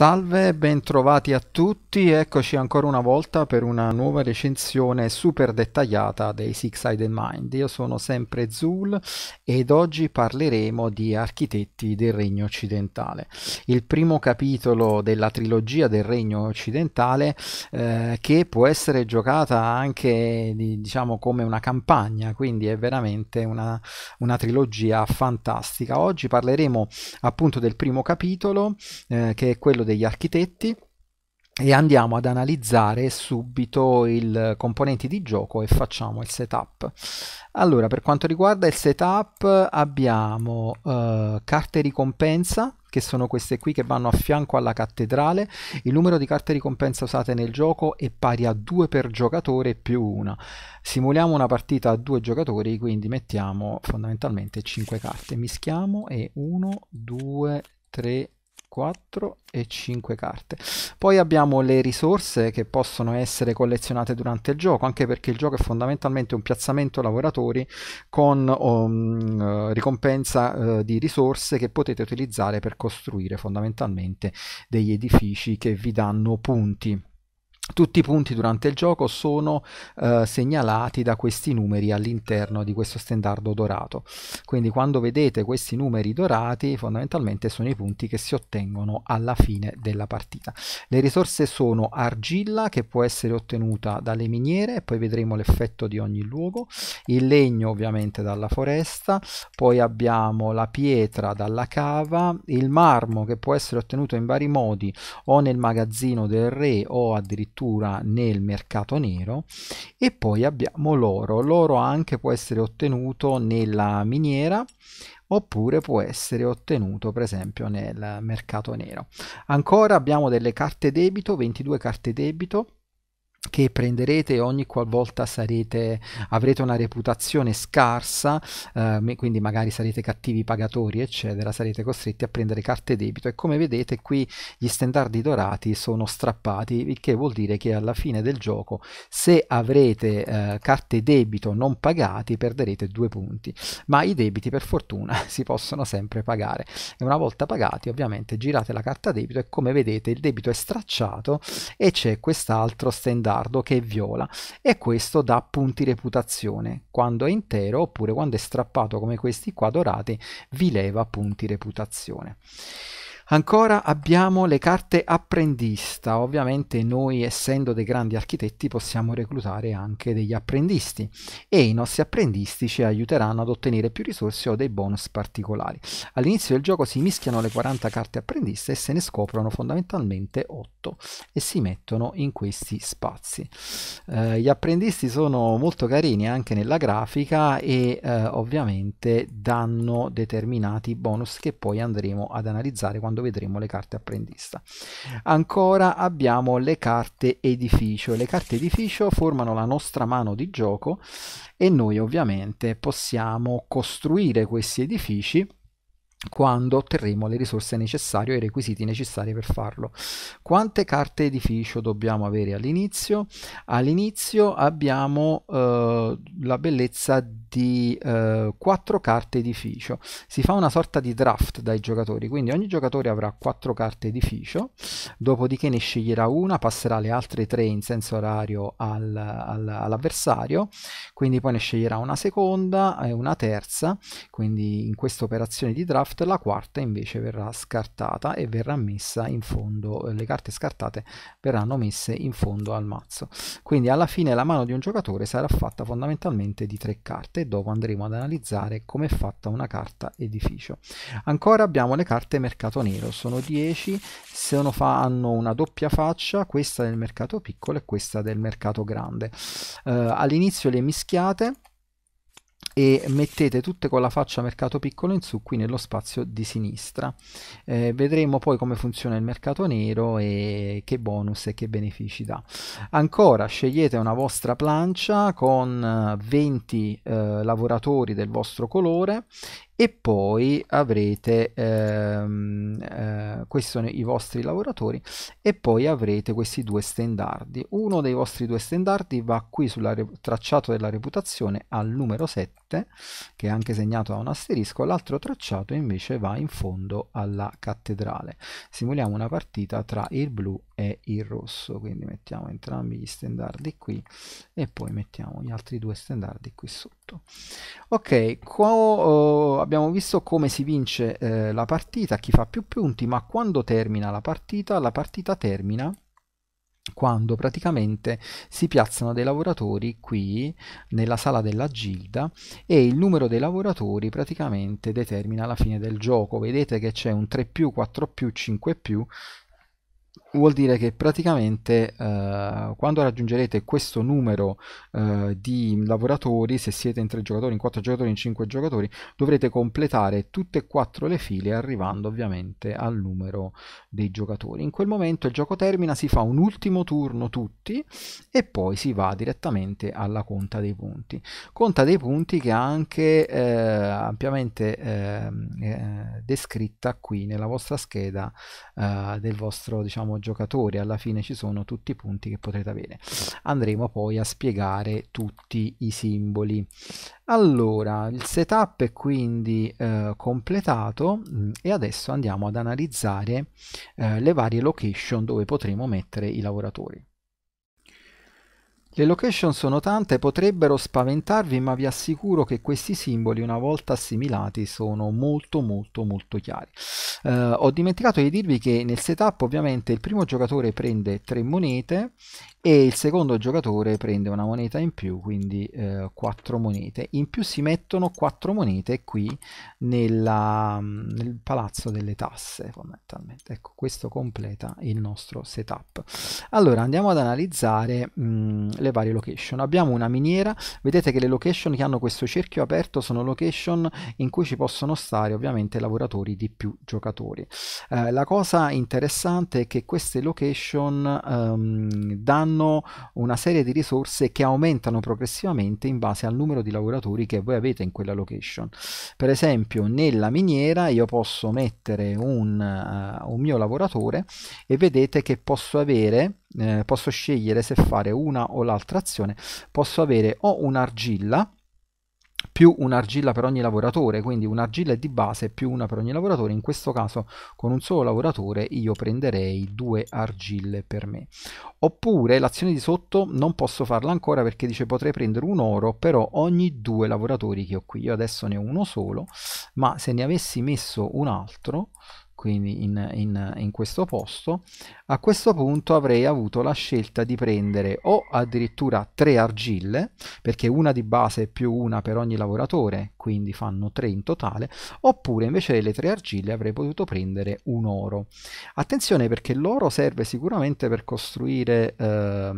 Salve, bentrovati a tutti, eccoci ancora una volta per una nuova recensione super dettagliata dei Six-Sided Mind. Io sono sempre Zul ed oggi parleremo di architetti del Regno Occidentale. Il primo capitolo della trilogia del Regno Occidentale eh, che può essere giocata anche diciamo come una campagna, quindi è veramente una, una trilogia fantastica. Oggi parleremo appunto del primo capitolo eh, che è quello degli architetti e andiamo ad analizzare subito il componenti di gioco e facciamo il setup. Allora, per quanto riguarda il setup abbiamo eh, carte ricompensa, che sono queste qui che vanno a fianco alla cattedrale. Il numero di carte ricompensa usate nel gioco è pari a 2 per giocatore più 1. Simuliamo una partita a 2 giocatori, quindi mettiamo fondamentalmente 5 carte. Mischiamo e 1, 2, 3, 4 e 5 carte. Poi abbiamo le risorse che possono essere collezionate durante il gioco, anche perché il gioco è fondamentalmente un piazzamento lavoratori con um, eh, ricompensa uh, di risorse che potete utilizzare per costruire fondamentalmente degli edifici che vi danno punti tutti i punti durante il gioco sono eh, segnalati da questi numeri all'interno di questo stendardo dorato. Quindi quando vedete questi numeri dorati fondamentalmente sono i punti che si ottengono alla fine della partita. Le risorse sono argilla che può essere ottenuta dalle miniere, poi vedremo l'effetto di ogni luogo, il legno ovviamente dalla foresta, poi abbiamo la pietra dalla cava, il marmo che può essere ottenuto in vari modi o nel magazzino del re o addirittura addirittura nel mercato nero e poi abbiamo l'oro. L'oro anche può essere ottenuto nella miniera oppure può essere ottenuto per esempio nel mercato nero. Ancora abbiamo delle carte debito, 22 carte debito che prenderete ogni qualvolta sarete, avrete una reputazione scarsa, eh, quindi magari sarete cattivi pagatori, eccetera, sarete costretti a prendere carte debito e come vedete qui gli standardi dorati sono strappati, il che vuol dire che alla fine del gioco se avrete eh, carte debito non pagati perderete due punti, ma i debiti per fortuna si possono sempre pagare e una volta pagati ovviamente girate la carta debito e come vedete il debito è stracciato e c'è quest'altro standard dardo che è viola e questo dà punti reputazione. Quando è intero oppure quando è strappato come questi qua dorati vi leva punti reputazione. Ancora abbiamo le carte apprendista, ovviamente noi essendo dei grandi architetti possiamo reclutare anche degli apprendisti e i nostri apprendisti ci aiuteranno ad ottenere più risorse o dei bonus particolari. All'inizio del gioco si mischiano le 40 carte apprendista e se ne scoprono fondamentalmente 8 e si mettono in questi spazi. Eh, gli apprendisti sono molto carini anche nella grafica e eh, ovviamente danno determinati bonus che poi andremo ad analizzare quando quando vedremo le carte apprendista. Ancora abbiamo le carte edificio. Le carte edificio formano la nostra mano di gioco e noi ovviamente possiamo costruire questi edifici quando otterremo le risorse necessarie o i requisiti necessari per farlo. Quante carte edificio dobbiamo avere all'inizio? All'inizio abbiamo eh, la bellezza di eh, quattro eh, carte edificio. Si fa una sorta di draft dai giocatori, quindi ogni giocatore avrà quattro carte edificio, dopodiché ne sceglierà una, passerà le altre tre in senso orario al, al, all'avversario, quindi poi ne sceglierà una seconda e una terza, quindi in questa operazione di draft la quarta invece verrà scartata e verrà messa in fondo, eh, le carte scartate verranno messe in fondo al mazzo. Quindi alla fine la mano di un giocatore sarà fatta fondamentalmente di tre carte carte dove andremo ad analizzare come è fatta una carta edificio. Ancora abbiamo le carte mercato nero, sono 10, sono fa, hanno una doppia faccia, questa del mercato piccolo e questa del mercato grande. Eh, All'inizio le mischiate e mettete tutte con la faccia mercato piccolo in su qui nello spazio di sinistra eh, vedremo poi come funziona il mercato nero e che bonus e che benefici dà ancora scegliete una vostra plancia con 20 eh, eh, lavoratori del vostro colore e poi avrete ehm, eh, questi sono i vostri lavoratori e poi avrete questi due stendardi uno dei vostri due stendardi va qui sul tracciato della reputazione al numero 7 che è anche segnato da un asterisco l'altro tracciato invece va in fondo alla cattedrale simuliamo una partita tra il blu e il rosso quindi mettiamo entrambi gli stendardi qui e poi mettiamo gli altri due stendardi qui sotto tutto. Ok, qua oh, abbiamo visto come si vince eh, la partita, chi fa più punti, ma quando termina la partita? La partita termina quando praticamente si piazzano dei lavoratori qui nella sala della gilda e il numero dei lavoratori praticamente determina la fine del gioco. Vedete che c'è un 3 più, 4 più, 5 più vuol dire che praticamente eh, quando raggiungerete questo numero eh, di lavoratori, se siete in 3 giocatori, in 4 giocatori, in 5 giocatori, dovrete completare tutte e quattro le file arrivando ovviamente al numero dei giocatori. In quel momento il gioco termina, si fa un ultimo turno tutti e poi si va direttamente alla conta dei punti. Conta dei punti che è anche eh, ampiamente ehm, eh, descritta qui nella vostra scheda eh, del vostro diciamo giocatori, alla fine ci sono tutti i punti che potrete avere. Andremo poi a spiegare tutti i simboli. Allora, il setup è quindi eh, completato mm, e adesso andiamo ad analizzare eh, le varie location dove potremo mettere i lavoratori. Le location sono tante, potrebbero spaventarvi, ma vi assicuro che questi simboli una volta assimilati sono molto molto molto chiari. Eh, ho dimenticato di dirvi che nel setup ovviamente il primo giocatore prende tre monete e il secondo giocatore prende una moneta in più, quindi eh, 4 monete. In più si mettono quattro monete qui nella, nel palazzo delle tasse fondamentalmente. Ecco, questo completa il nostro setup. Allora andiamo ad analizzare... Mh, mm, le varie location. Abbiamo una miniera, vedete che le location che hanno questo cerchio aperto sono location in cui ci possono stare ovviamente lavoratori di più giocatori. Eh, la cosa interessante è che queste location ehm, danno una serie di risorse che aumentano progressivamente in base al numero di lavoratori che voi avete in quella location. Per esempio nella miniera io posso mettere un, uh, un mio lavoratore e vedete che posso avere eh, posso scegliere se fare una o l'altra azione, posso avere o un'argilla più un'argilla per ogni lavoratore, quindi un'argilla di base più una per ogni lavoratore, in questo caso con un solo lavoratore io prenderei due argille per me. Oppure l'azione di sotto non posso farla ancora perché dice potrei prendere un oro, però ogni due lavoratori che ho qui, io adesso ne ho uno solo, ma se ne avessi messo un altro quindi in, in, in, questo posto, a questo punto avrei avuto la scelta di prendere o addirittura tre argille, perché una di base più una per ogni lavoratore, quindi fanno tre in totale, oppure invece delle tre argille avrei potuto prendere un oro. Attenzione perché l'oro serve sicuramente per costruire eh,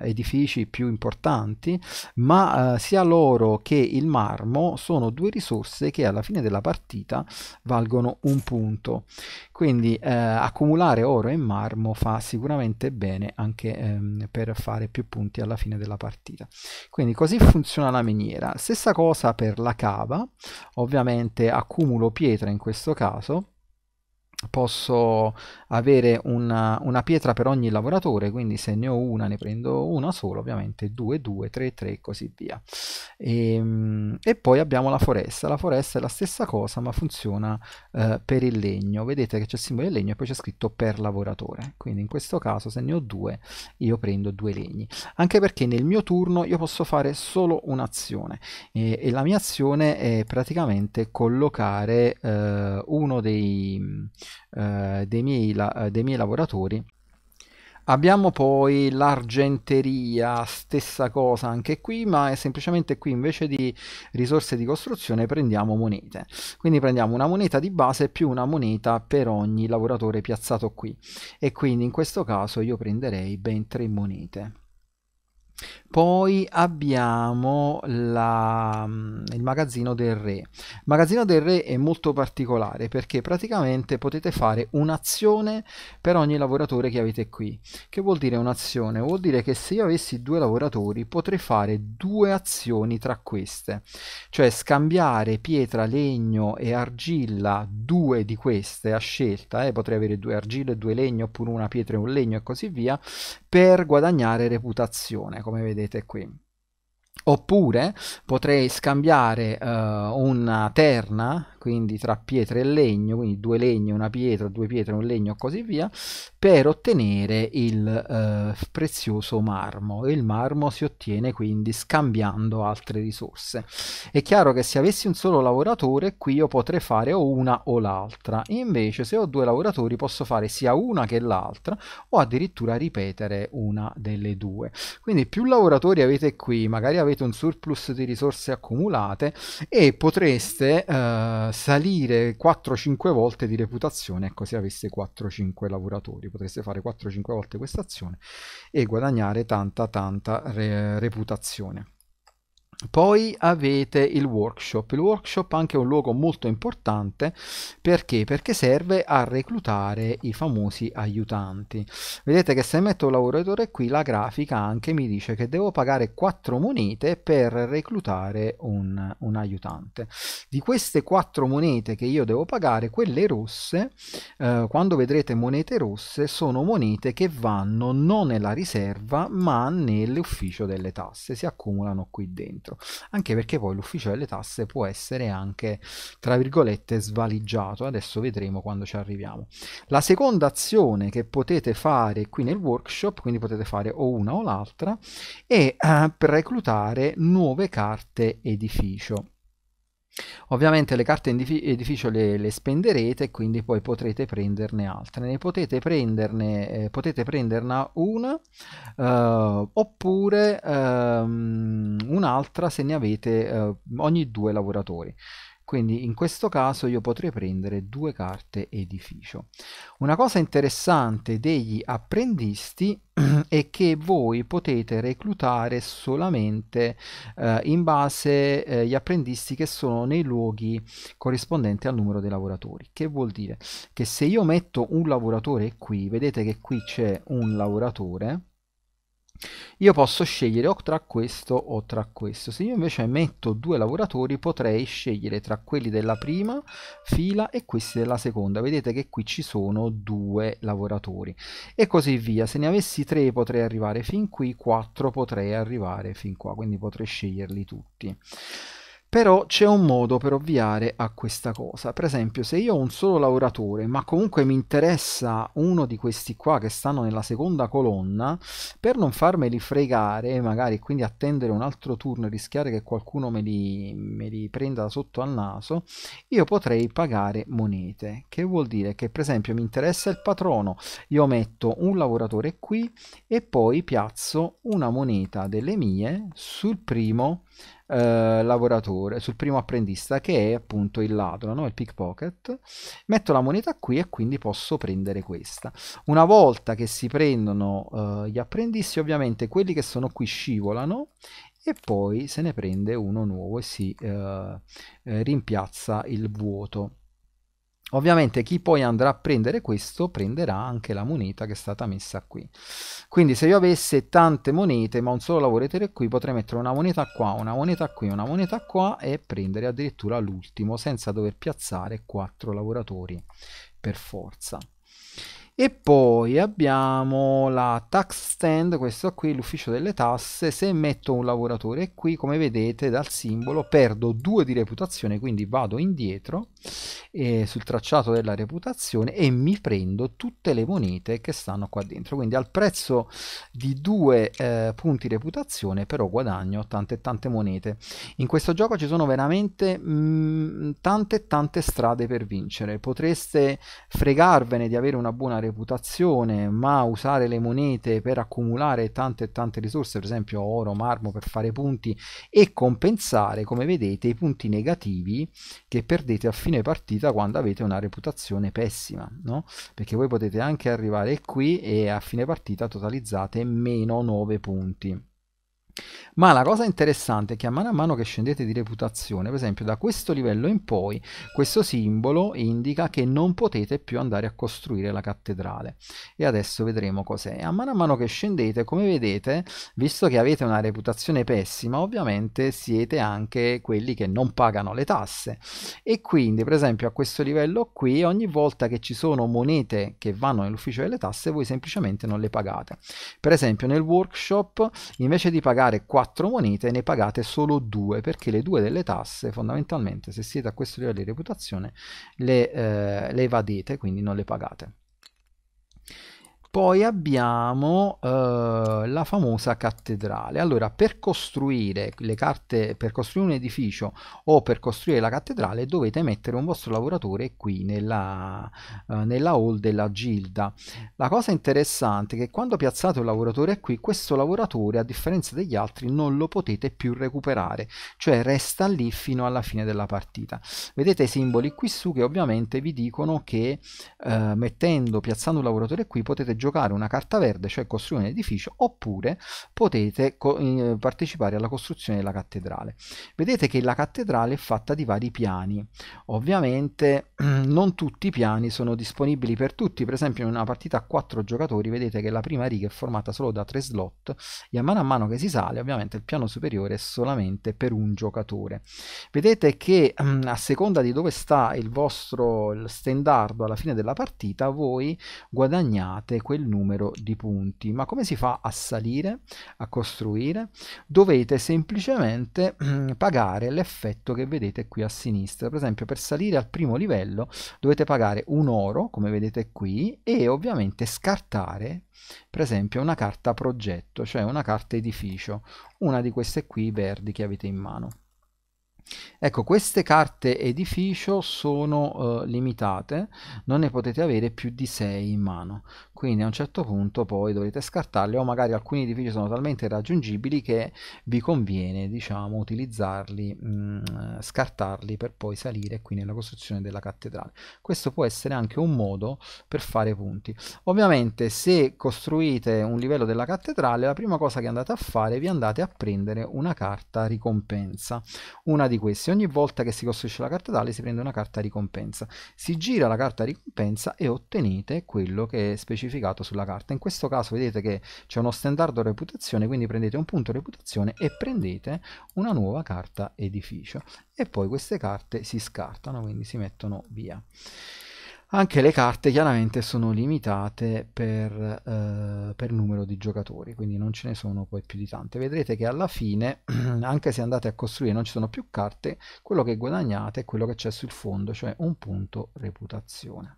edifici più importanti, ma eh, sia l'oro che il marmo sono due risorse che alla fine della partita valgono un punto. Quindi eh, accumulare oro e marmo fa sicuramente bene anche ehm, per fare più punti alla fine della partita. Quindi così funziona la miniera. Stessa cosa per la cava, ovviamente accumulo pietra in questo caso posso avere una, una, pietra per ogni lavoratore, quindi se ne ho una ne prendo una sola, ovviamente 2, 2, 3, 3 e così via. E, ehm, e, poi abbiamo la foresta, la foresta è la stessa cosa ma funziona eh, per il legno, vedete che c'è il simbolo del legno e poi c'è scritto per lavoratore, quindi in questo caso se ne ho due io prendo due legni, anche perché nel mio turno io posso fare solo un'azione e, e, la mia azione è praticamente collocare eh, uno dei eh, dei, miei la, eh, dei miei lavoratori. Abbiamo poi l'argenteria, stessa cosa anche qui, ma è semplicemente qui invece di risorse di costruzione prendiamo monete. Quindi prendiamo una moneta di base più una moneta per ogni lavoratore piazzato qui. E quindi in questo caso io prenderei ben tre monete. Poi abbiamo la, mm, il magazzino del re. Il magazzino del re è molto particolare perché praticamente potete fare un'azione per ogni lavoratore che avete qui. Che vuol dire un'azione? Vuol dire che se io avessi due lavoratori potrei fare due azioni tra queste, cioè scambiare pietra, legno e argilla, due di queste a scelta, eh, potrei avere due argille e due legno oppure una pietra e un legno e così via, per guadagnare reputazione, come vedete qui. Oppure potrei scambiare uh, una terna, quindi tra pietra e legno, quindi due legni una pietra, due pietre, un legno e così via, per ottenere il uh, prezioso marmo. Il marmo si ottiene quindi scambiando altre risorse. È chiaro che se avessi un solo lavoratore qui io potrei fare o una o l'altra, invece se ho due lavoratori posso fare sia una che l'altra o addirittura ripetere una delle due. Quindi più lavoratori avete qui, magari avete avete un surplus di risorse accumulate e potreste eh, salire 4-5 volte di reputazione, ecco se aveste 4-5 lavoratori, potreste fare 4-5 volte questa azione e guadagnare tanta tanta re reputazione. Poi avete il workshop. Il workshop anche è un luogo molto importante perché? perché? serve a reclutare i famosi aiutanti. Vedete che se metto un lavoratore qui la grafica anche mi dice che devo pagare 4 monete per reclutare un, un aiutante. Di queste 4 monete che io devo pagare, quelle rosse, eh, quando vedrete monete rosse, sono monete che vanno non nella riserva ma nell'ufficio delle tasse, si accumulano qui dentro indietro, anche perché poi l'ufficio delle tasse può essere anche, tra virgolette, svaligiato, adesso vedremo quando ci arriviamo. La seconda azione che potete fare qui nel workshop, quindi potete fare o una o l'altra, è eh, reclutare nuove carte edificio. Ovviamente le carte edificio le, le spenderete quindi poi potrete prenderne altre. Ne potete, prenderne, eh, potete prenderne una eh, oppure ehm, un'altra se ne avete eh, ogni due lavoratori quindi in questo caso io potrei prendere due carte edificio. Una cosa interessante degli apprendisti è che voi potete reclutare solamente eh, in base agli eh, apprendisti che sono nei luoghi corrispondenti al numero dei lavoratori. Che vuol dire? Che se io metto un lavoratore qui, vedete che qui c'è un lavoratore, io posso scegliere o tra questo o tra questo. Se io invece metto due lavoratori potrei scegliere tra quelli della prima fila e questi della seconda. Vedete che qui ci sono due lavoratori e così via. Se ne avessi tre potrei arrivare fin qui, quattro potrei arrivare fin qua, quindi potrei sceglierli tutti. Però c'è un modo per ovviare a questa cosa. Per esempio, se io ho un solo lavoratore, ma comunque mi interessa uno di questi qua che stanno nella seconda colonna, per non farmeli fregare, magari quindi attendere un altro turno e rischiare che qualcuno me li, me li prenda sotto al naso, io potrei pagare monete. Che vuol dire che, per esempio, mi interessa il patrono, io metto un lavoratore qui e poi piazzo una moneta delle mie sul primo eh, lavoratore, sul primo apprendista che è appunto il ladro, no? il pickpocket. Metto la moneta qui e quindi posso prendere questa. Una volta che si prendono eh, gli apprendisti, ovviamente quelli che sono qui scivolano e poi se ne prende uno nuovo e si eh, eh rimpiazza il vuoto. Ovviamente chi poi andrà a prendere questo prenderà anche la moneta che è stata messa qui. Quindi se io avessi tante monete ma un solo lavoratore qui potrei mettere una moneta qua, una moneta qui, una moneta qua e prendere addirittura l'ultimo senza dover piazzare quattro lavoratori per forza. E poi abbiamo la tax stand, questo qui, l'ufficio delle tasse. Se metto un lavoratore qui, come vedete dal simbolo, perdo 2 di reputazione, quindi vado indietro eh, sul tracciato della reputazione e mi prendo tutte le monete che stanno qua dentro. Quindi al prezzo di due eh, punti reputazione però guadagno tante tante monete. In questo gioco ci sono veramente mh, mm, tante tante strade per vincere. Potreste fregarvene di avere una buona reputazione, ma usare le monete per accumulare tante e tante risorse, per esempio oro, marmo per fare punti e compensare, come vedete, i punti negativi che perdete a fine partita quando avete una reputazione pessima, no? Perché voi potete anche arrivare qui e a fine partita totalizzate meno 9 punti. Ma la cosa interessante è che a mano a mano che scendete di reputazione, per esempio da questo livello in poi, questo simbolo indica che non potete più andare a costruire la cattedrale. E adesso vedremo cos'è. A mano a mano che scendete, come vedete, visto che avete una reputazione pessima, ovviamente siete anche quelli che non pagano le tasse. E quindi, per esempio, a questo livello qui, ogni volta che ci sono monete che vanno nell'ufficio delle tasse, voi semplicemente non le pagate. Per esempio, nel workshop, invece di pagare pagare 4 monete ne pagate solo 2 perché le due delle tasse fondamentalmente se siete a questo livello di reputazione le, eh, le evadete quindi non le pagate poi abbiamo eh, la famosa cattedrale. Allora, per costruire le carte, per costruire un edificio o per costruire la cattedrale dovete mettere un vostro lavoratore qui nella, eh, nella hall della gilda. La cosa interessante è che quando piazzate un lavoratore qui, questo lavoratore, a differenza degli altri, non lo potete più recuperare, cioè resta lì fino alla fine della partita. Vedete i simboli qui su che ovviamente vi dicono che eh, mettendo, piazzando un lavoratore qui potete giocare una carta verde, cioè costruire un edificio, oppure potete eh, partecipare alla costruzione della cattedrale. Vedete che la cattedrale è fatta di vari piani. Ovviamente non tutti i piani sono disponibili per tutti, per esempio in una partita a 4 giocatori vedete che la prima riga è formata solo da 3 slot e a mano a mano che si sale ovviamente il piano superiore è solamente per un giocatore. Vedete che a seconda di dove sta il vostro standard alla fine della partita voi guadagnate questo quel numero di punti. Ma come si fa a salire, a costruire? Dovete semplicemente mm, pagare l'effetto che vedete qui a sinistra. Per esempio per salire al primo livello dovete pagare un oro, come vedete qui, e ovviamente scartare per esempio una carta progetto, cioè una carta edificio, una di queste qui verdi che avete in mano. Ecco, queste carte edificio sono eh, limitate, non ne potete avere più di 6 in mano, quindi a un certo punto poi dovrete scartarle o magari alcuni edifici sono talmente raggiungibili che vi conviene, diciamo, utilizzarli, mh, mm, scartarli per poi salire qui nella costruzione della cattedrale. Questo può essere anche un modo per fare punti. Ovviamente se costruite un livello della cattedrale, la prima cosa che andate a fare vi andate a prendere una carta ricompensa, una di di questi. Ogni volta che si costruisce la carta tale si prende una carta ricompensa. Si gira la carta ricompensa e ottenete quello che è specificato sulla carta. In questo caso vedete che c'è uno standard reputazione, quindi prendete un punto reputazione e prendete una nuova carta edificio. E poi queste carte si scartano, quindi si mettono via. Anche le carte chiaramente sono limitate per, eh, per, numero di giocatori, quindi non ce ne sono poi più di tante. Vedrete che alla fine, anche se andate a costruire e non ci sono più carte, quello che guadagnate è quello che c'è sul fondo, cioè un punto reputazione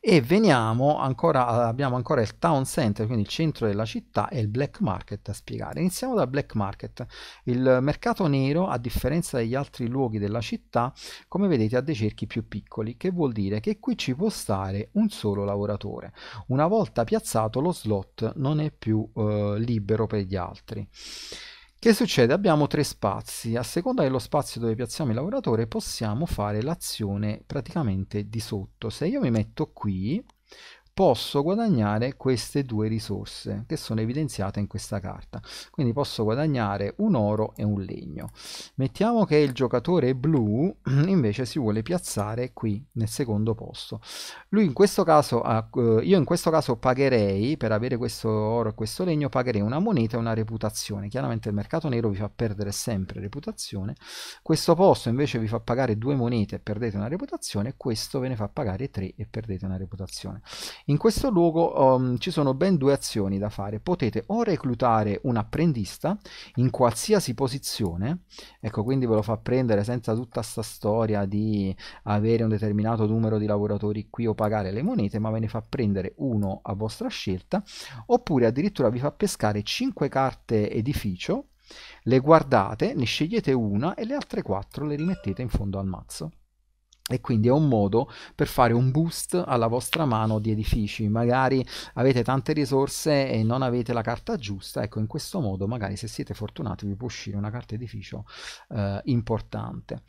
e veniamo ancora, eh, abbiamo ancora il town center, quindi il centro della città e il black market a spiegare. Iniziamo dal black market. Il mercato nero, a differenza degli altri luoghi della città, come vedete ha dei cerchi più piccoli, che vuol dire che qui ci può stare un solo lavoratore. Una volta piazzato lo slot non è più eh, libero per gli altri. Che succede? Abbiamo tre spazi, a seconda dello spazio dove piazziamo il lavoratore possiamo fare l'azione praticamente di sotto. Se io mi metto qui, posso guadagnare queste due risorse che sono evidenziate in questa carta. Quindi posso guadagnare un oro e un legno. Mettiamo che il giocatore blu invece si vuole piazzare qui nel secondo posto. Lui in questo caso, eh, io in questo caso pagherei, per avere questo oro e questo legno, pagherei una moneta e una reputazione. Chiaramente il mercato nero vi fa perdere sempre reputazione. Questo posto invece vi fa pagare due monete e perdete una reputazione, questo ve ne fa pagare tre e perdete una reputazione. In questo luogo um, ci sono ben due azioni da fare. Potete o reclutare un apprendista in qualsiasi posizione, ecco quindi ve lo fa prendere senza tutta questa storia di avere un determinato numero di lavoratori qui o pagare le monete, ma ve ne fa prendere uno a vostra scelta, oppure addirittura vi fa pescare 5 carte edificio, le guardate, ne scegliete una e le altre 4 le rimettete in fondo al mazzo e quindi è un modo per fare un boost alla vostra mano di edifici magari avete tante risorse e non avete la carta giusta ecco in questo modo magari se siete fortunati vi può uscire una carta edificio eh, importante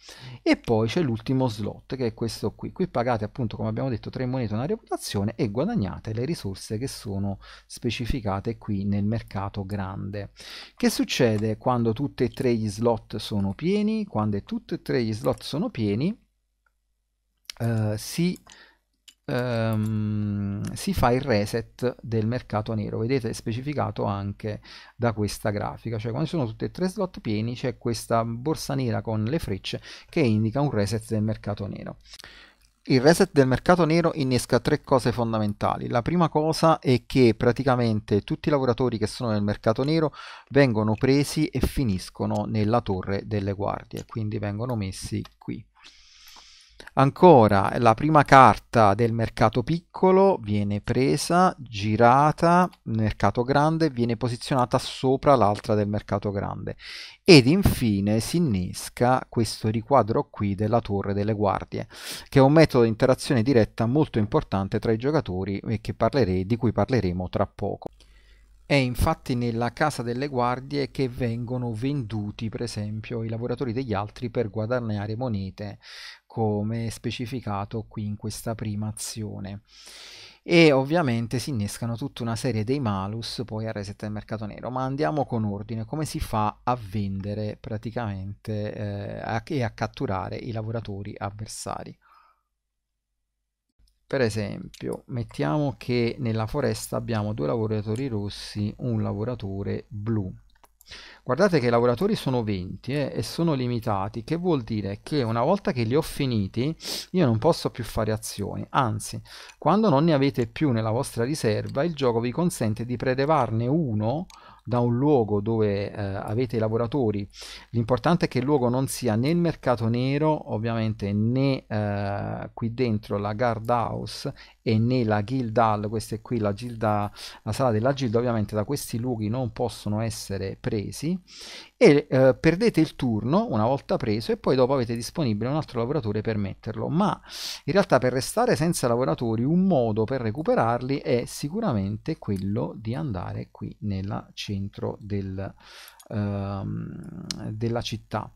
e poi c'è l'ultimo slot che è questo qui qui pagate appunto come abbiamo detto tre monete una reputazione e guadagnate le risorse che sono specificate qui nel mercato grande che succede quando tutti e tre gli slot sono pieni quando tutti e tre gli slot sono pieni eh, si, ehm, si fa il reset del mercato nero. Vedete è specificato anche da questa grafica, cioè quando sono tutti e tre slot pieni c'è questa borsa nera con le frecce che indica un reset del mercato nero. Il reset del mercato nero innesca tre cose fondamentali. La prima cosa è che praticamente tutti i lavoratori che sono nel mercato nero vengono presi e finiscono nella torre delle guardie, quindi vengono messi qui. Ancora, la prima carta del mercato piccolo viene presa, girata, mercato grande, viene posizionata sopra l'altra del mercato grande. Ed infine si innesca questo riquadro qui della torre delle guardie, che è un metodo di interazione diretta molto importante tra i giocatori e parlerei, di cui parleremo tra poco. È infatti nella casa delle guardie che vengono venduti, per esempio, i lavoratori degli altri per guadagnare monete, come specificato qui in questa prima azione. E ovviamente si innescano tutta una serie dei malus poi al reset del mercato nero. Ma andiamo con ordine, come si fa a vendere praticamente eh, a, e a catturare i lavoratori avversari? per esempio mettiamo che nella foresta abbiamo due lavoratori rossi un lavoratore blu guardate che i lavoratori sono 20 eh, e sono limitati che vuol dire che una volta che li ho finiti io non posso più fare azioni anzi quando non ne avete più nella vostra riserva il gioco vi consente di prelevarne uno da un luogo dove eh, avete lavoratori, l'importante è che il luogo non sia né il mercato nero, ovviamente, né eh, qui dentro la guard house e né la guild hall, questa è qui la, gilda, la sala della gilda, ovviamente da questi luoghi non possono essere presi e eh, perdete il turno una volta preso e poi dopo avete disponibile un altro lavoratore per metterlo ma in realtà per restare senza lavoratori un modo per recuperarli è sicuramente quello di andare qui nel centro del, ehm, della città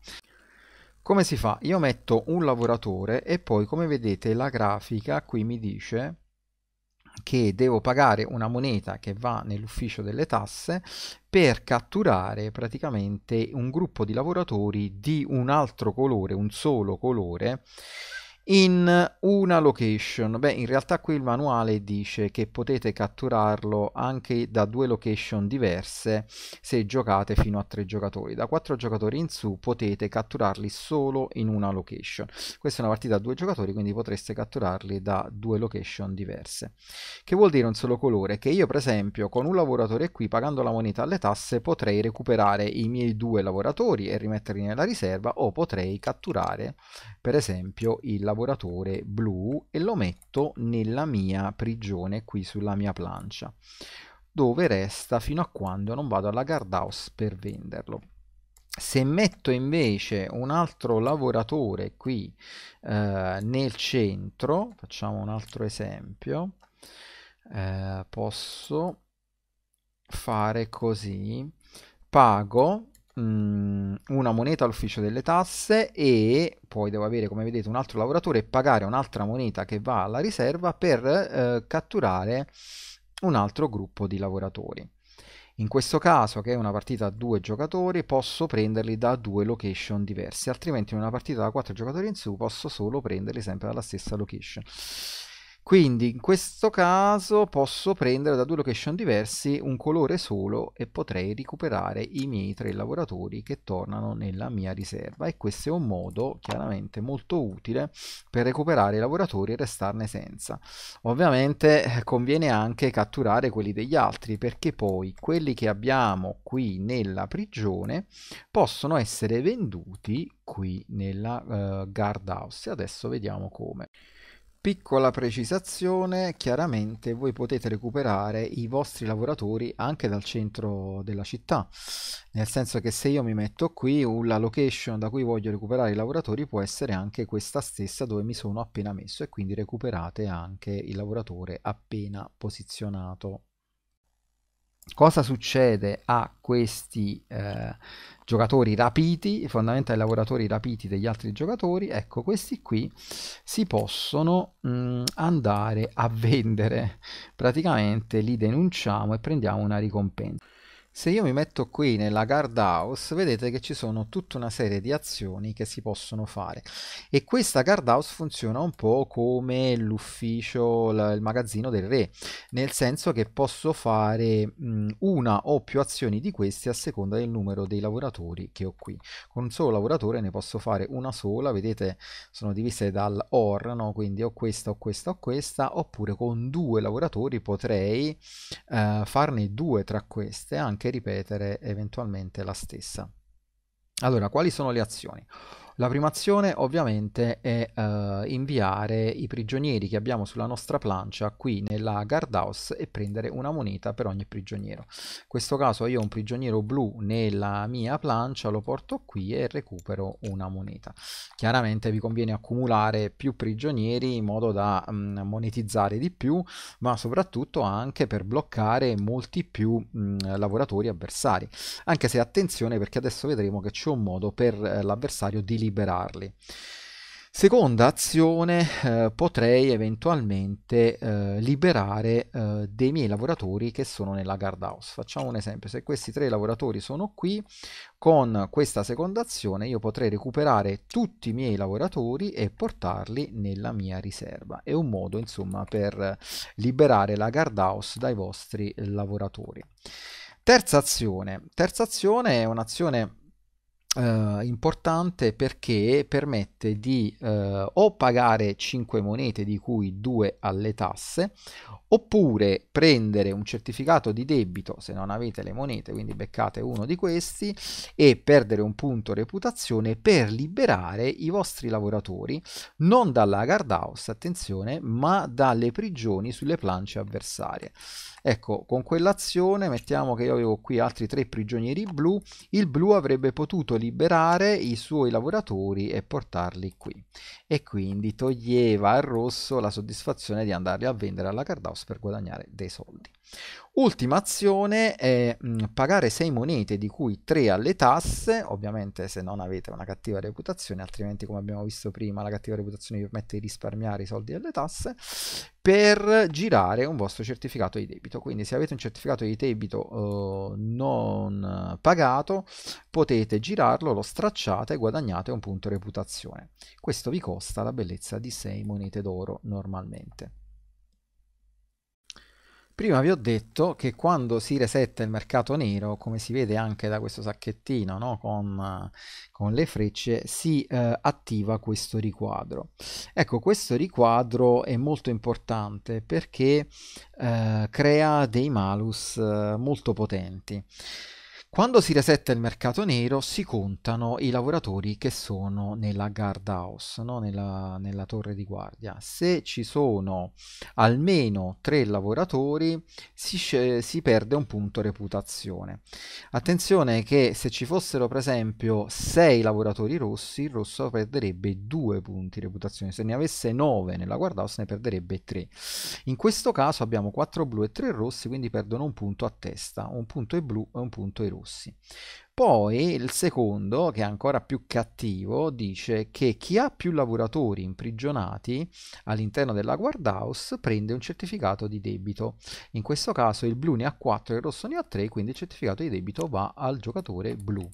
come si fa? io metto un lavoratore e poi come vedete la grafica qui mi dice che devo pagare una moneta che va nell'ufficio delle tasse per catturare praticamente un gruppo di lavoratori di un altro colore, un solo colore in una location. Beh, in realtà qui il manuale dice che potete catturarlo anche da due location diverse se giocate fino a tre giocatori. Da quattro giocatori in su potete catturarli solo in una location. Questa è una partita a due giocatori, quindi potreste catturarli da due location diverse. Che vuol dire un solo colore? Che io per esempio con un lavoratore qui, pagando la moneta alle tasse, potrei recuperare i miei due lavoratori e rimetterli nella riserva o potrei catturare per esempio il lavoratore collaboratore blu e lo metto nella mia prigione qui sulla mia plancia dove resta fino a quando non vado alla guard house per venderlo se metto invece un altro lavoratore qui eh, nel centro facciamo un altro esempio eh, posso fare così pago Mm, una moneta all'ufficio delle tasse e poi devo avere, come vedete, un altro lavoratore e pagare un'altra moneta che va alla riserva per eh, catturare un altro gruppo di lavoratori. In questo caso, che è una partita a due giocatori, posso prenderli da due location diverse, altrimenti in una partita da quattro giocatori in su posso solo prenderli sempre dalla stessa location. Quindi in questo caso posso prendere da due location diversi un colore solo e potrei recuperare i miei tre lavoratori che tornano nella mia riserva e questo è un modo chiaramente molto utile per recuperare i lavoratori e restarne senza. Ovviamente eh, conviene anche catturare quelli degli altri perché poi quelli che abbiamo qui nella prigione possono essere venduti qui nella uh, eh, guard e adesso vediamo come. Piccola precisazione, chiaramente voi potete recuperare i vostri lavoratori anche dal centro della città, nel senso che se io mi metto qui, la location da cui voglio recuperare i lavoratori può essere anche questa stessa dove mi sono appena messo e quindi recuperate anche il lavoratore appena posizionato cosa succede a questi eh, giocatori rapiti, fondamentalmente lavoratori rapiti degli altri giocatori, ecco questi qui si possono mh, mm, andare a vendere, praticamente li denunciamo e prendiamo una ricompensa. Se io mi metto qui nella guard house, vedete che ci sono tutta una serie di azioni che si possono fare e questa guard house funziona un po' come l'ufficio, il magazzino del re, nel senso che posso fare una o più azioni di queste a seconda del numero dei lavoratori che ho qui. Con un solo lavoratore ne posso fare una sola, vedete sono divise dal or, no? quindi ho questa, ho questa, ho questa, oppure con due lavoratori potrei eh, farne due tra queste, anche ripetere eventualmente la stessa. Allora, quali sono le azioni? La prima azione ovviamente è eh, inviare i prigionieri che abbiamo sulla nostra plancia qui nella guardhouse e prendere una moneta per ogni prigioniero. In questo caso io ho un prigioniero blu nella mia plancia, lo porto qui e recupero una moneta. Chiaramente vi conviene accumulare più prigionieri in modo da mh, mm, monetizzare di più, ma soprattutto anche per bloccare molti più mh, mm, lavoratori avversari. Anche se attenzione perché adesso vedremo che c'è un modo per eh, l'avversario di liberarli. Seconda azione, eh, potrei eventualmente eh, liberare eh, dei miei lavoratori che sono nella guard house. Facciamo un esempio, se questi tre lavoratori sono qui, con questa seconda azione io potrei recuperare tutti i miei lavoratori e portarli nella mia riserva. È un modo insomma per liberare la guard house dai vostri lavoratori. Terza azione, terza azione è un'azione eh, importante perché permette di eh, o pagare 5 monete di cui 2 alle tasse oppure prendere un certificato di debito se non avete le monete, quindi beccate uno di questi e perdere un punto reputazione per liberare i vostri lavoratori non dalla guardhouse, attenzione, ma dalle prigioni sulle planche avversarie. Ecco, con quell'azione, mettiamo che io avevo qui altri tre prigionieri blu, il blu avrebbe potuto liberare i suoi lavoratori e portarli qui. E quindi toglieva al rosso la soddisfazione di andarli a vendere alla guardhouse per guadagnare dei soldi. Ultima azione è mm, pagare 6 monete, di cui 3 alle tasse, ovviamente se non avete una cattiva reputazione, altrimenti come abbiamo visto prima la cattiva reputazione vi permette di risparmiare i soldi delle tasse, per girare un vostro certificato di debito. Quindi se avete un certificato di debito eh, non pagato, potete girarlo, lo stracciate e guadagnate un punto reputazione. Questo vi costa la bellezza di 6 monete d'oro normalmente. Prima vi ho detto che quando si resetta il mercato nero, come si vede anche da questo sacchettino no? con, con, le frecce, si eh, attiva questo riquadro. Ecco, questo riquadro è molto importante perché eh, crea dei malus eh, molto potenti. Quando si resetta il mercato nero si contano i lavoratori che sono nella guard house, no? nella, nella, torre di guardia. Se ci sono almeno tre lavoratori si, si perde un punto reputazione. Attenzione che se ci fossero per esempio sei lavoratori rossi, il rosso perderebbe due punti reputazione. Se ne avesse nove nella guard house ne perderebbe tre. In questo caso abbiamo quattro blu e tre rossi, quindi perdono un punto a testa, un punto ai blu e un punto ai rosso. Rossi. Poi il secondo, che è ancora più cattivo, dice che chi ha più lavoratori imprigionati all'interno della guardhouse prende un certificato di debito. In questo caso il blu ne ha 4 e il rosso ne ha 3, quindi il certificato di debito va al giocatore blu.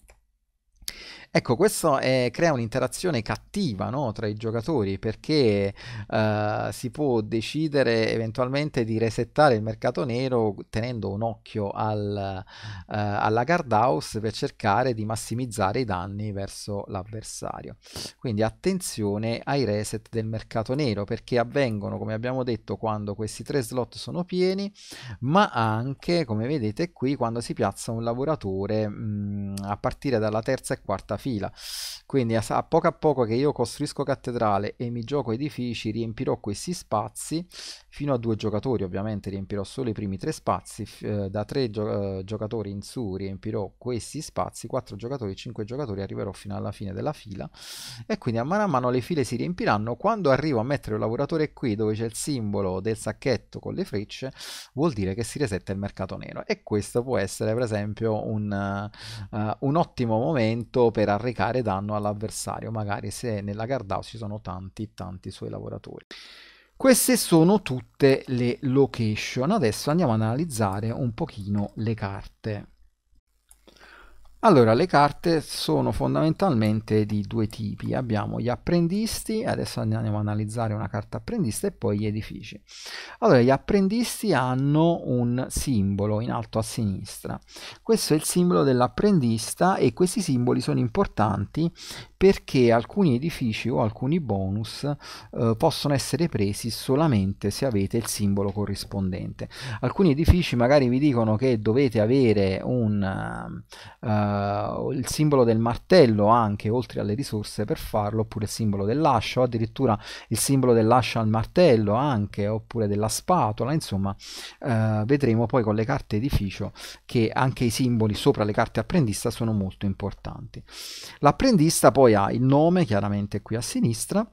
Ecco, questo è, eh, crea un'interazione cattiva no, tra i giocatori perché eh, si può decidere eventualmente di resettare il mercato nero tenendo un occhio al, eh, alla guard house per cercare di massimizzare i danni verso l'avversario. Quindi attenzione ai reset del mercato nero perché avvengono, come abbiamo detto, quando questi tre slot sono pieni, ma anche, come vedete qui, quando si piazza un lavoratore mh, mm, a partire dalla terza e quarta fila. Quindi a, poco a poco che io costruisco cattedrale e mi gioco edifici, riempirò questi spazi fino a due giocatori, ovviamente riempirò solo i primi tre spazi, eh, da tre gio eh, giocatori in su riempirò questi spazi, quattro giocatori, cinque giocatori, arriverò fino alla fine della fila e quindi a mano a mano le file si riempiranno. Quando arrivo a mettere il lavoratore qui dove c'è il simbolo del sacchetto con le frecce, vuol dire che si resetta il mercato nero e questo può essere per esempio un, uh, un ottimo momento per arrecare danno all'avversario, magari se nella guard ci sono tanti tanti suoi lavoratori. Queste sono tutte le location, adesso andiamo ad analizzare un pochino le carte. Allora, le carte sono fondamentalmente di due tipi. Abbiamo gli apprendisti, adesso andiamo a analizzare una carta apprendista, e poi gli edifici. Allora, gli apprendisti hanno un simbolo in alto a sinistra. Questo è il simbolo dell'apprendista e questi simboli sono importanti perché alcuni edifici o alcuni bonus eh, possono essere presi solamente se avete il simbolo corrispondente. Alcuni edifici magari vi dicono che dovete avere un... Uh, uh, il simbolo del martello anche oltre alle risorse per farlo oppure il simbolo dell'ascia o addirittura il simbolo dell'ascia al martello anche oppure della spatola insomma uh, vedremo poi con le carte edificio che anche i simboli sopra le carte apprendista sono molto importanti l'apprendista poi ha il nome chiaramente qui a sinistra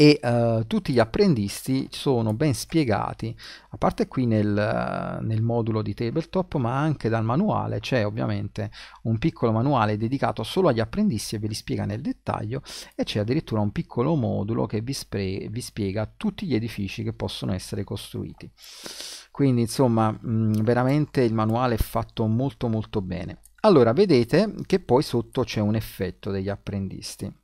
e uh, tutti gli apprendisti sono ben spiegati, a parte qui nel, eh, nel modulo di tabletop, ma anche dal manuale, c'è ovviamente un piccolo manuale dedicato solo agli apprendisti e ve li spiega nel dettaglio e c'è addirittura un piccolo modulo che vi, spre- vi spiega tutti gli edifici che possono essere costruiti. Quindi insomma mh, mm, veramente il manuale è fatto molto molto bene. Allora vedete che poi sotto c'è un effetto degli apprendisti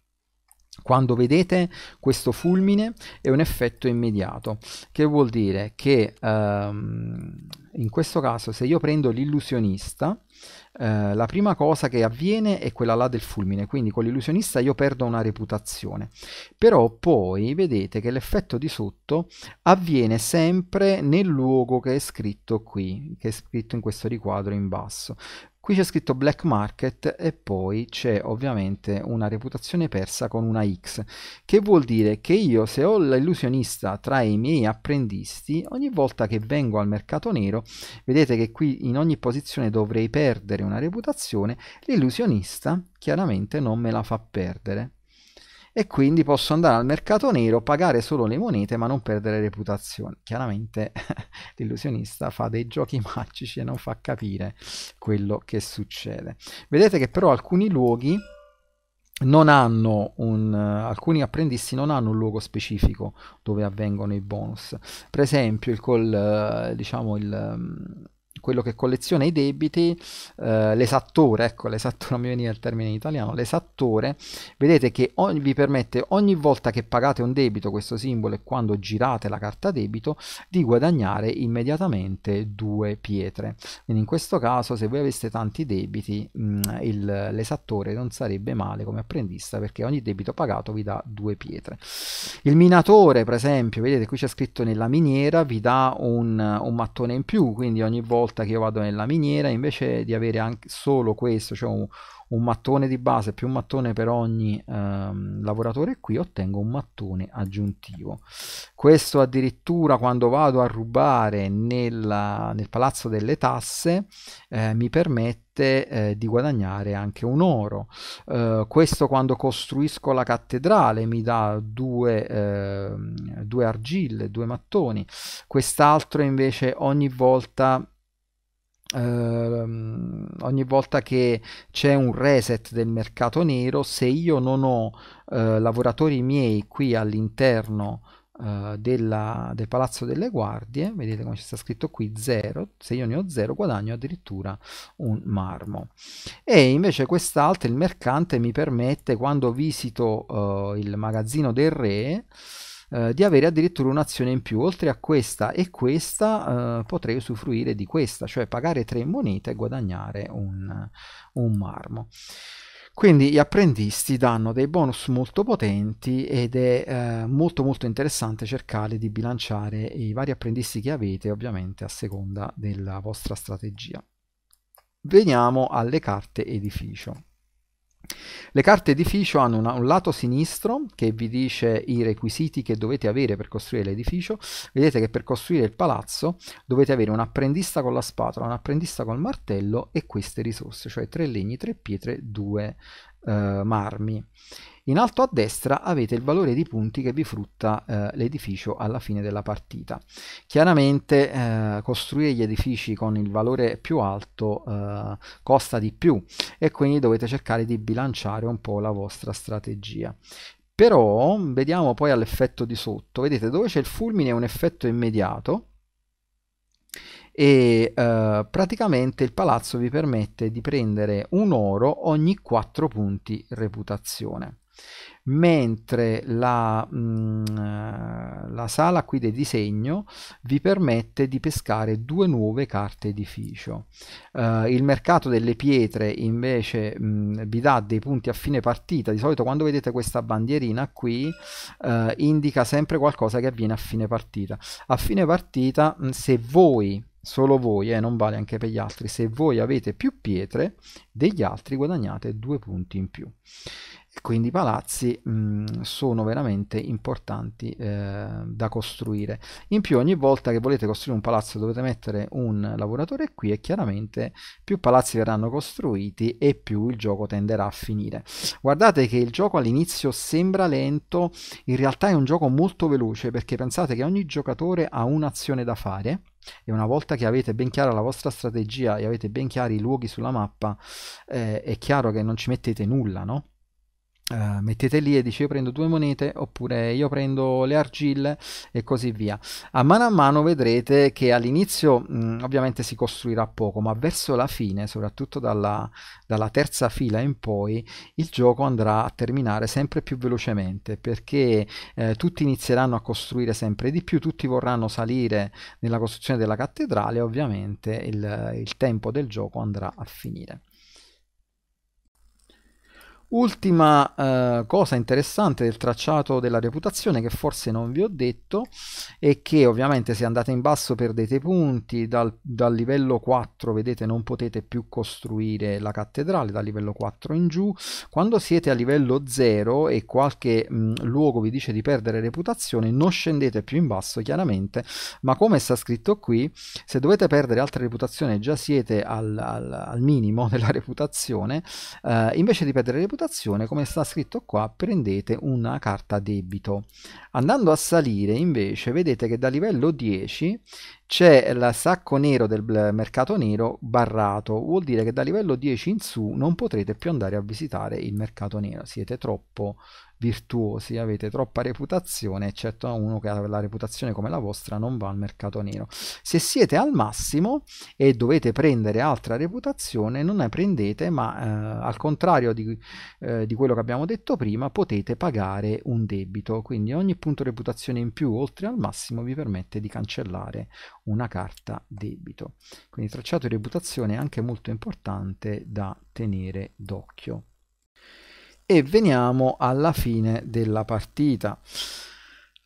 quando vedete questo fulmine è un effetto immediato, che vuol dire che ehm, in questo caso se io prendo l'illusionista, eh, la prima cosa che avviene è quella là del fulmine, quindi con l'illusionista io perdo una reputazione. Però poi vedete che l'effetto di sotto avviene sempre nel luogo che è scritto qui, che è scritto in questo riquadro in basso. Qui c'è scritto black market e poi c'è ovviamente una reputazione persa con una X, che vuol dire che io se ho l'illusionista tra i miei apprendisti, ogni volta che vengo al mercato nero, vedete che qui in ogni posizione dovrei perdere una reputazione, l'illusionista chiaramente non me la fa perdere e quindi posso andare al mercato nero, pagare solo le monete ma non perdere reputazione. Chiaramente l'illusionista fa dei giochi magici e non fa capire quello che succede. Vedete che però alcuni luoghi non hanno un, uh, alcuni apprendisti non hanno un luogo specifico dove avvengono i bonus. Per esempio, il, col, uh, diciamo il, um, quello che colleziona i debiti, eh, l'esattore, ecco l'esattore non mi veniva il termine in italiano, l'esattore, vedete che ogni, vi permette ogni volta che pagate un debito, questo simbolo, è quando girate la carta debito, di guadagnare immediatamente due pietre. Quindi in questo caso se voi aveste tanti debiti, mm, l'esattore non sarebbe male come apprendista perché ogni debito pagato vi dà due pietre. Il minatore, per esempio, vedete qui c'è scritto nella miniera, vi dà un, un mattone in più, quindi ogni volta volta che io vado nella miniera, invece di avere anche solo questo, cioè un, un mattone di base più un mattone per ogni ehm, lavoratore qui, ottengo un mattone aggiuntivo. Questo addirittura quando vado a rubare nella, nel palazzo delle tasse eh, mi permette eh, di guadagnare anche un oro. Eh, questo quando costruisco la cattedrale mi dà due, eh, due argille, due mattoni. Quest'altro invece ogni volta Uh, ogni volta che c'è un reset del mercato nero, se io non ho uh, lavoratori miei qui all'interno uh, della, del palazzo delle guardie, vedete come c'è scritto qui 0, se io ne ho 0 guadagno addirittura un marmo. E invece quest'altro, il mercante, mi permette quando visito eh, il magazzino del re, eh, di avere addirittura un'azione in più. Oltre a questa e questa eh, potrei usufruire di questa, cioè pagare tre monete e guadagnare un, un marmo. Quindi gli apprendisti danno dei bonus molto potenti ed è eh, molto molto interessante cercare di bilanciare i vari apprendisti che avete ovviamente a seconda della vostra strategia. Veniamo alle carte edificio. Le carte edificio hanno una, un lato sinistro che vi dice i requisiti che dovete avere per costruire l'edificio. Vedete che per costruire il palazzo dovete avere un apprendista con la spatola, un apprendista col martello e queste risorse, cioè tre legni, tre pietre, due eh, marmi. In alto a destra avete il valore di punti che vi frutta eh, l'edificio alla fine della partita. Chiaramente eh, costruire gli edifici con il valore più alto eh, costa di più e quindi dovete cercare di bilanciare un po' la vostra strategia. Però vediamo poi all'effetto di sotto, vedete dove c'è il fulmine è un effetto immediato e eh, praticamente il palazzo vi permette di prendere un oro ogni 4 punti reputazione mentre la, mh, mm, eh, la, sala qui del disegno vi permette di pescare due nuove carte edificio. Uh, eh, il mercato delle pietre invece mh, mm, vi dà dei punti a fine partita, di solito quando vedete questa bandierina qui uh, indica sempre qualcosa che avviene a fine partita. A fine partita mh, mm, se voi solo voi, eh, non vale anche per gli altri, se voi avete più pietre degli altri guadagnate due punti in più. quindi i palazzi mh, mm, sono veramente importanti eh, da costruire. In più ogni volta che volete costruire un palazzo dovete mettere un lavoratore qui e chiaramente più palazzi verranno costruiti e più il gioco tenderà a finire. Guardate che il gioco all'inizio sembra lento, in realtà è un gioco molto veloce perché pensate che ogni giocatore ha un'azione da fare e una volta che avete ben chiara la vostra strategia e avete ben chiari i luoghi sulla mappa eh, è chiaro che non ci mettete nulla no? Eh, mettete lì e dice io prendo due monete oppure io prendo le argille e così via. A mano a mano vedrete che all'inizio mh, mm, ovviamente si costruirà poco, ma verso la fine, soprattutto dalla, dalla, terza fila in poi, il gioco andrà a terminare sempre più velocemente perché eh, tutti inizieranno a costruire sempre di più, tutti vorranno salire nella costruzione della cattedrale e ovviamente il, il tempo del gioco andrà a finire. Ultima eh, cosa interessante del tracciato della reputazione che forse non vi ho detto è che ovviamente se andate in basso perdete punti, dal, dal livello 4 vedete non potete più costruire la cattedrale, dal livello 4 in giù, quando siete a livello 0 e qualche mh, mm, luogo vi dice di perdere reputazione non scendete più in basso chiaramente, ma come sta scritto qui, se dovete perdere altra reputazione già siete al, al, al minimo della reputazione, eh, invece di perdere reputazione valutazione, come sta scritto qua, prendete una carta debito. Andando a salire invece vedete che da livello 10 c'è il sacco nero del mercato nero barrato, vuol dire che da livello 10 in su non potrete più andare a visitare il mercato nero, siete troppo virtuosi, avete troppa reputazione, eccetto uno che ha la reputazione come la vostra non va al mercato nero. Se siete al massimo e dovete prendere altra reputazione, non ne prendete, ma eh, al contrario di, eh, di, quello che abbiamo detto prima, potete pagare un debito, quindi ogni punto reputazione in più oltre al massimo vi permette di cancellare una carta debito. Quindi tracciato di reputazione è anche molto importante da tenere d'occhio. E veniamo alla fine della partita.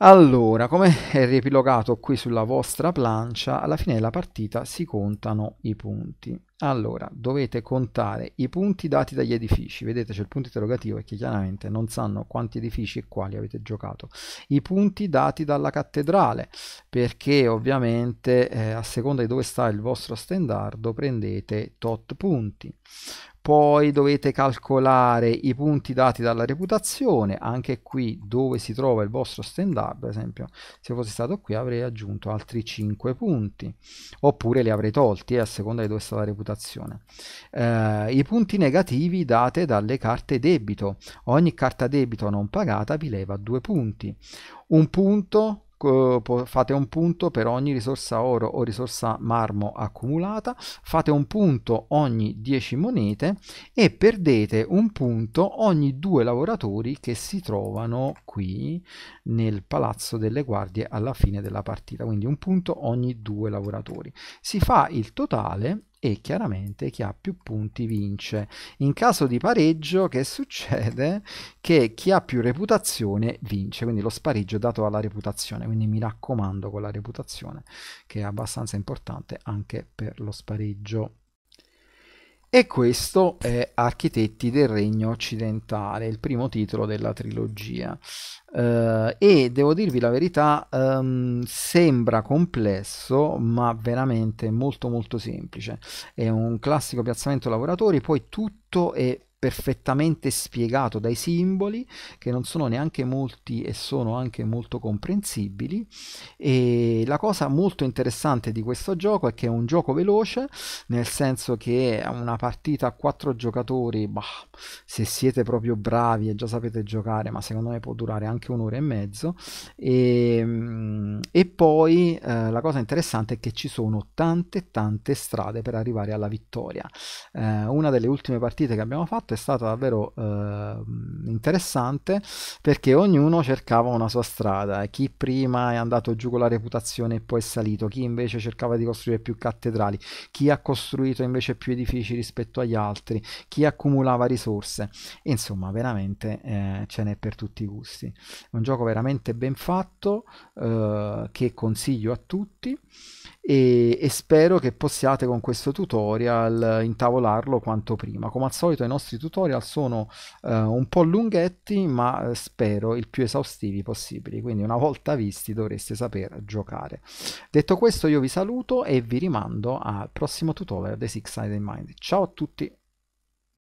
Allora, come è riepilogato qui sulla vostra plancia, alla fine della partita si contano i punti. Allora, dovete contare i punti dati dagli edifici, vedete c'è il punto interrogativo e che chiaramente non sanno quanti edifici e quali avete giocato, i punti dati dalla cattedrale, perché ovviamente eh, a seconda di dove sta il vostro standard prendete tot punti poi dovete calcolare i punti dati dalla reputazione anche qui dove si trova il vostro stand up per esempio se fosse stato qui avrei aggiunto altri 5 punti oppure li avrei tolti eh, a seconda di dove sta la reputazione eh, i punti negativi date dalle carte debito ogni carta debito non pagata vi leva 2 punti un punto fate un punto per ogni risorsa oro o risorsa marmo accumulata, fate un punto ogni 10 monete e perdete un punto ogni due lavoratori che si trovano qui nel palazzo delle guardie alla fine della partita, quindi un punto ogni due lavoratori. Si fa il totale e chiaramente chi ha più punti vince. In caso di pareggio che succede? Che chi ha più reputazione vince, quindi lo spareggio è dato alla reputazione, quindi mi raccomando con la reputazione che è abbastanza importante anche per lo spareggio. E questo è Architetti del Regno Occidentale, il primo titolo della trilogia. Uh, e devo dirvi la verità, um, sembra complesso, ma veramente molto molto semplice. È un classico piazzamento lavoratori, poi tutto è perfettamente spiegato dai simboli che non sono neanche molti e sono anche molto comprensibili e la cosa molto interessante di questo gioco è che è un gioco veloce nel senso che una partita a quattro giocatori bah, se siete proprio bravi e già sapete giocare ma secondo me può durare anche un'ora e mezzo e, ehm, e poi eh, la cosa interessante è che ci sono tante tante strade per arrivare alla vittoria eh, una delle ultime partite che abbiamo fatto fatto è stata davvero eh, interessante perché ognuno cercava una sua strada, chi prima è andato giù con la reputazione e poi è salito, chi invece cercava di costruire più cattedrali, chi ha costruito invece più edifici rispetto agli altri, chi accumulava risorse, insomma veramente eh, ce n'è per tutti i gusti. un gioco veramente ben fatto eh, che consiglio a tutti e, e, spero che possiate con questo tutorial intavolarlo quanto prima. Come al solito i nostri tutorial sono eh, un po' lunghetti ma eh, spero il più esaustivi possibili, quindi una volta visti dovreste saper giocare. Detto questo io vi saluto e vi rimando al prossimo tutorial di Six Sided Mind. Ciao a tutti!